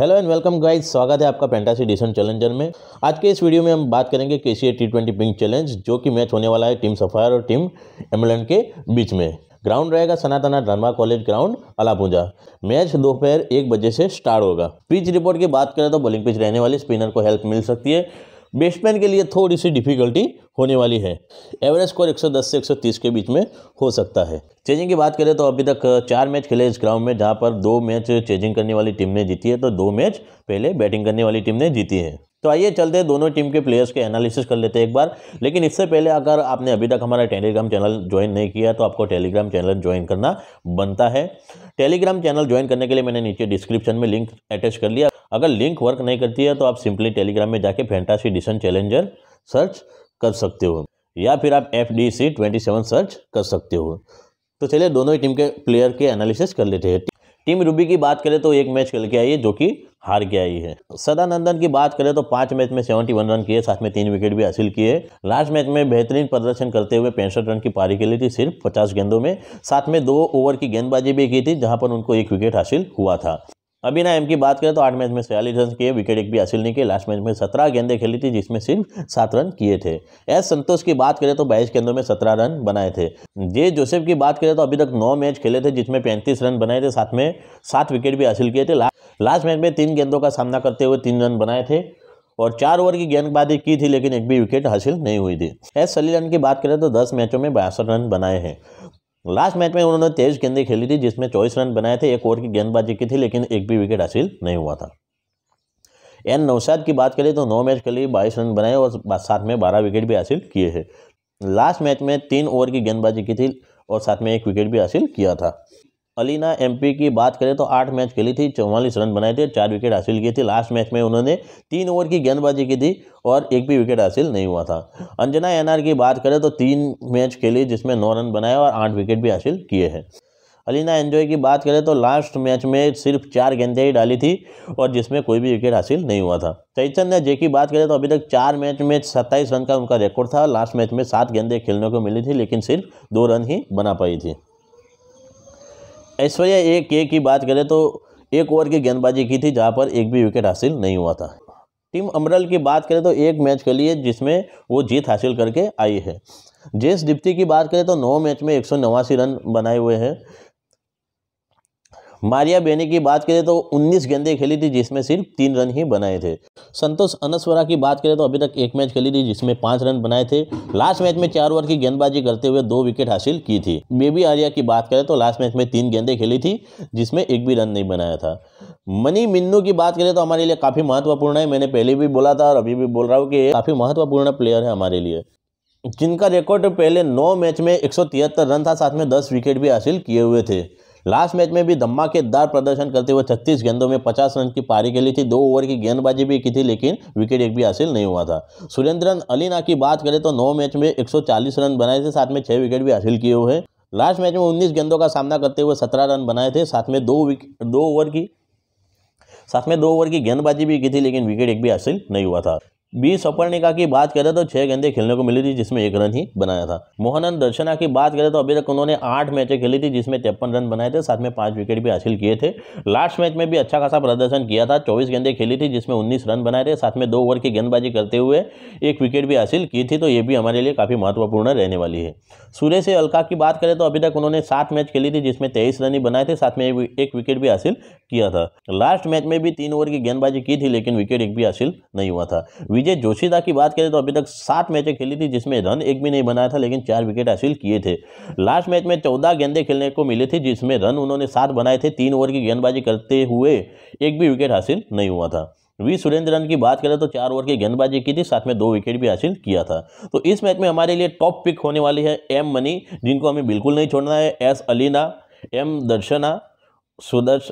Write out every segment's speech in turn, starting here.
hello and welcome guys स्वागत है आपका पेंटासी डिसन चैलेंजर में आज के इस वीडियो में हम बात करेंगे K C T twenty pink challenge जो कि मैच होने वाला है टीम सफायर और टीम एमलैंड के बीच में ग्राउंड रहेगा Sanatana Dharma college ground Alappuzha match दोपहर एक बजे से स्टार्ट होगा पिच रिपोर्ट की बात करें तो बॉलिंग पिच रहने वाली स्पिनर को हेल्प मिल सकती है बेट्समैन के लिए थोड़ी सी डिफिकल्टी होने वाली है एवरेज स्कोर 110 से 130 के बीच में हो सकता है चेजिंग की बात करें तो अभी तक चार मैच खेले इस ग्राउंड में जहां पर दो मैच चेजिंग करने वाली टीम ने जीती है तो दो मैच पहले बैटिंग करने वाली टीम ने जीती है तो आइए चलते हैं दोनों टीम के प्लेयर्स के एनालिसिस कर लेते हैं एक बार लेकिन इससे पहले अगर आपने अभी तक हमारा टेलीग्राम चैनल ज्वाइन नहीं किया तो आपको टेलीग्राम चैनल ज्वाइन करना बनता है टेलीग्राम चैनल ज्वाइन करने के लिए मैंने नीचे डिस्क्रिप्शन में लिंक अटैच कर लिया अगर लिंक वर्क नहीं करती है तो आप सिंपली टेलीग्राम में जाके फैंटासी डिसन चैलेंजर सर्च कर सकते हो या फिर आप F D C twenty seven search कर सकते हो तो चलिए दोनों ही टीम के प्लेयर के एनालिसिस कर लेते हैं टीम रूबी की बात करें तो एक मैच खेल के आई है जो कि हार के आई है सदानंदन की बात करें तो पांच मैच में सेवेंटी वन रन किए साथ में तीन विकेट भी हासिल किए लास्ट मैच में बेहतरीन प्रदर्शन करते हुए पैंसठ रन की पारी खेली थी सिर्फ पचास गेंदों में साथ में दो ओवर की गेंदबाजी भी की थी जहाँ पर उनको एक विकेट हासिल हुआ था अभी ना एम की बात करें तो आठ मैच में छियालीस रन किए विकेट एक भी हासिल नहीं किए लास्ट मैच में सत्रह गेंदें खेली थी जिसमें सिर्फ सात रन किए थे एस संतोष की बात करें तो बाईस गेंदों में सत्रह रन बनाए थे जे जोसेफ की बात करें तो अभी तक नौ मैच खेले थे जिसमें पैंतीस रन बनाए थे साथ में सात विकेट भी हासिल किए थे लास्ट मैच में तीन गेंदों का सामना करते हुए तीन रन बनाए थे और चार ओवर की गेंदबाजी की थी लेकिन एक भी विकेट हासिल नहीं हुई थी एस सलीलन की बात करें तो दस मैचों में बासठ रन बनाए हैं लास्ट मैच में उन्होंने तेज गेंदे खेली थी जिसमें चौबीस रन बनाए थे एक ओवर की गेंदबाजी की थी लेकिन एक भी विकेट हासिल नहीं हुआ था एन नौशाद की बात करें तो नौ मैच खेली बाईस रन बनाए और साथ में बारह विकेट भी हासिल किए हैं लास्ट मैच में तीन ओवर की गेंदबाजी की थी और साथ में एक विकेट भी हासिल किया था अलीना एमपी की बात करें तो आठ मैच खेली थी चौवालीस रन बनाए थे चार विकेट हासिल किए थे लास्ट मैच में उन्होंने तीन ओवर की गेंदबाजी की थी और एक भी विकेट हासिल नहीं हुआ था अंजना एनआर की बात करें तो तीन मैच खेली जिसमें नौ रन बनाए और आठ विकेट भी हासिल किए हैं अलीना एनजॉय की बात करें तो लास्ट मैच में सिर्फ चार गेंदें ही डाली थी और जिसमें कोई भी विकेट हासिल नहीं हुआ था चैतन्य जे की बात करें तो अभी तक चार मैच में सत्ताईस रन का उनका रिकॉर्ड था लास्ट मैच में सात गेंदें खेलने को मिली थी लेकिन सिर्फ दो रन ही बना पाई थी ऐश्वर्या एक के की बात करें तो एक ओवर की गेंदबाजी की थी जहां पर एक भी विकेट हासिल नहीं हुआ था टीम अमरल की बात करें तो एक मैच के लिए जिसमें वो जीत हासिल करके आई है जेस डिप्टी की बात करें तो नौ मैच में एक रन बनाए हुए हैं मारिया बेनी की बात करें तो 19 गेंदें खेली थी जिसमें सिर्फ तीन रन ही बनाए थे संतोष अनस्वरा की बात करें तो अभी तक एक मैच खेली थी जिसमें पाँच रन बनाए थे लास्ट मैच में चार ओवर की गेंदबाजी करते हुए दो विकेट हासिल की थी बेबी आर्या की बात करें तो लास्ट मैच में तीन गेंदें खेली थी जिसमें एक भी रन नहीं बनाया था मनी मिन्नू की बात करें तो हमारे लिए काफ़ी महत्वपूर्ण है मैंने पहले भी बोला था और अभी भी बोल रहा हूँ कि काफ़ी महत्वपूर्ण प्लेयर है हमारे लिए जिनका रिकॉर्ड पहले नौ मैच में एक रन था साथ में दस विकेट भी हासिल किए हुए थे लास्ट मैच में भी धमाकेदार प्रदर्शन करते हुए छत्तीस गेंदों में पचास रन की पारी खेली थी दो ओवर की गेंदबाजी भी की थी लेकिन विकेट एक भी हासिल नहीं हुआ था सुरेंद्रन अलीना की बात करें तो नौ मैच में एक रन बनाए थे साथ में छह विकेट भी हासिल किए हुए लास्ट मैच में उन्नीस गेंदों का सामना करते हुए सत्रह रन बनाए थे साथ में दो दो ओवर की साथ में दो ओवर की गेंदबाजी भी की थी लेकिन विकेट एक भी हासिल नहीं हुआ था बीस अपर्णिका की बात करें तो छह गेंदे खेलने को मिली थी जिसमें एक रन ही बनाया था मोहनन दर्शना की बात करें तो अभी तक उन्होंने आठ मैचें खेली थी जिसमें तिरपन रन बनाए थे साथ में पांच विकेट भी हासिल किए थे लास्ट मैच में भी अच्छा खासा प्रदर्शन किया था चौबीस गेंदे खेली थी जिसमें उन्नीस रन बनाए थे साथ में दो ओवर की गेंदबाजी करते हुए एक विकेट भी हासिल की थी तो ये भी हमारे लिए काफ़ी महत्वपूर्ण रहने वाली है सुरेश अलका की बात करें तो अभी तक उन्होंने सात मैच खेली थी जिसमें तेईस रन ही बनाए थे साथ में एक विकेट भी हासिल किया था लास्ट मैच में भी तीन ओवर की गेंदबाजी की थी लेकिन विकेट एक भी हासिल नहीं हुआ था विजय जोशीदा की बात करें तो अभी तक सात मैचें खेली थी जिसमें रन एक भी नहीं बनाया था लेकिन चार विकेट हासिल किए थे लास्ट मैच में चौदह गेंदे खेलने को मिले थे जिसमें रन उन्होंने सात बनाए थे तीन ओवर की गेंदबाजी करते हुए एक भी विकेट हासिल नहीं हुआ था वी सुरेंद्रन की बात करें तो चार ओवर की गेंदबाजी की थी साथ में दो विकेट भी हासिल किया था तो इस मैच में हमारे लिए टॉप पिक होने वाली है एम मनी जिनको हमें बिल्कुल नहीं छोड़ना है एस अलीना एम दर्शना सुदर्श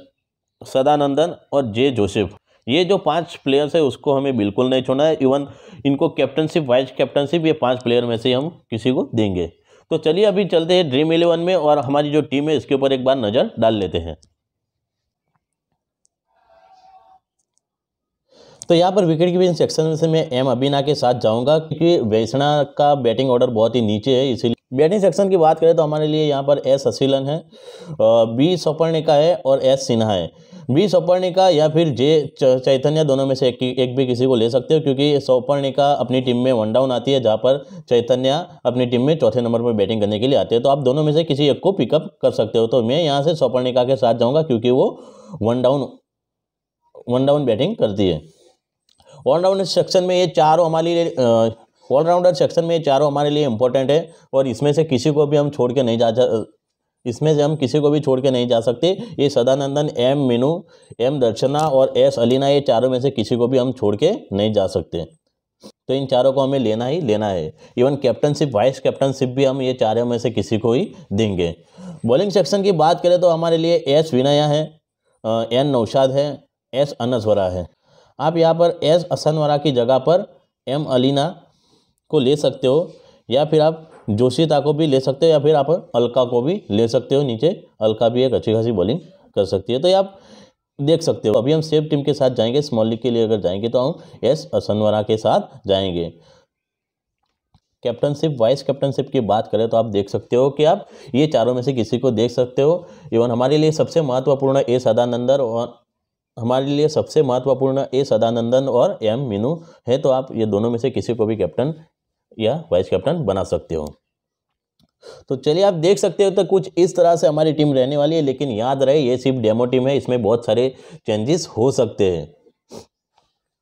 सदानंदन और जे जोसेफ ये जो पांच प्लेयर्स है उसको हमें बिल्कुल नहीं छोड़ना है इवन इनको कैप्टनशिप वाइस कैप्टनशिप ये पांच प्लेयर में से हम किसी को देंगे तो चलिए अभी चलते हैं ड्रीम इलेवन में और हमारी जो टीम है इसके ऊपर एक बार नज़र डाल लेते हैं तो यहाँ पर विकेट कीपिंग सेक्शन में से मैं एम अबीना के साथ जाऊंगा क्योंकि वैष्णा का बैटिंग ऑर्डर बहुत ही नीचे है इसीलिए बैटिंग सेक्शन की बात करें तो हमारे लिए यहाँ पर एस हसीलन है बी सोपर्णिका है और एस सिन्हा है बी सौपर्णिका या फिर जे चैतन्य दोनों में से एक, एक भी किसी को ले सकते हो क्योंकि सौपर्णिका अपनी टीम में वन डाउन आती है जहाँ पर चैतन्य अपनी टीम में चौथे नंबर पर बैटिंग करने के लिए आते हैं तो आप दोनों में से किसी एक को पिकअप कर सकते हो तो मैं यहाँ से सौपर्णिका के साथ जाऊँगा क्योंकि वो one down one down batting करती है ऑलराउंडर सेक्शन में ये चारों हमारे लिए ऑलराउंडर सेक्शन में ये चारों हमारे लिए इंपॉर्टेंट है और इसमें से किसी को भी हम छोड़ के नहीं जा इसमें से हम किसी को भी छोड़ के नहीं जा सकते ये सदानंदन एम मीनू एम दर्शना और एस अलीना ये चारों में से किसी को भी हम छोड़ के नहीं जा सकते तो इन चारों को हमें लेना ही लेना है इवन कैप्टनशिप वाइस कैप्टनशिप भी हम ये चारों में से किसी को ही देंगे बॉलिंग सेक्शन की बात करें तो हमारे लिए एस विनया है एन नौशाद है एस अनसवरा है आप यहाँ पर एस असनवरा की जगह पर एम अलीना को ले सकते हो या फिर आप जोशीता को भी ले सकते हो या फिर आप अलका को भी ले सकते हो नीचे अलका भी एक अच्छी खासी बॉलिंग कर सकती है तो ये आप देख सकते हो अभी हम सेफ टीम के साथ जाएंगे स्मॉल लीग के लिए अगर जाएंगे तो हम एस असनवरा के साथ जाएंगे कैप्टनशिप वाइस कैप्टनशिप की बात करें तो आप देख सकते हो कि आप ये चारों में से किसी को देख सकते हो इवन हमारे लिए सबसे महत्वपूर्ण ए सदानंदर और हमारे लिए सबसे महत्वपूर्ण ए सदानंदन और एम मीनू है तो आप ये दोनों में से किसी को भी कैप्टन या वाइस कैप्टन बना सकते हो तो चलिए आप देख सकते हो तो कुछ इस तरह से हमारी टीम रहने वाली है लेकिन याद रहे ये सिर्फ डेमो टीम है इसमें बहुत सारे चेंजेस हो सकते हैं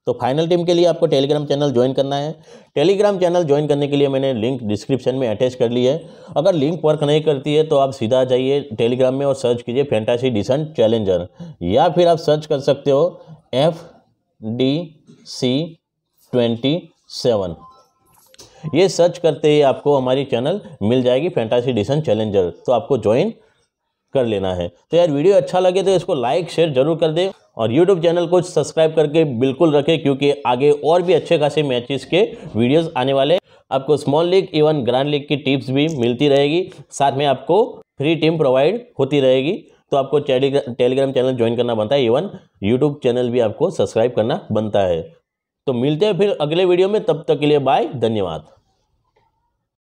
तो फाइनल टीम के लिए आपको टेलीग्राम चैनल ज्वाइन करना है टेलीग्राम चैनल ज्वाइन करने के लिए मैंने लिंक डिस्क्रिप्शन में अटैच कर ली है अगर लिंक वर्क नहीं करती है तो आप सीधा जाइए टेलीग्राम में और सर्च कीजिए फैंटासी डिसेंट चैलेंजर या फिर आप सर्च कर सकते हो F D C twenty seven ये सर्च करते ही आपको हमारी चैनल मिल जाएगी फैंटासी डिसन चैलेंजर तो आपको ज्वाइन कर लेना है तो यार वीडियो अच्छा लगे तो इसको लाइक शेयर जरूर कर दें और यूट्यूब चैनल को सब्सक्राइब करके बिल्कुल रखें क्योंकि आगे और भी अच्छे खासे मैचेस के वीडियोस आने वाले आपको small league even grand league की टिप्स भी मिलती रहेगी साथ में आपको फ्री टीम प्रोवाइड होती रहेगी तो आपको टेलीग्राम चैनल ज्वाइन करना बनता है इवन यूट्यूब चैनल भी आपको सब्सक्राइब करना बनता है तो मिलते हैं फिर अगले वीडियो में तब तक के लिए बाय धन्यवाद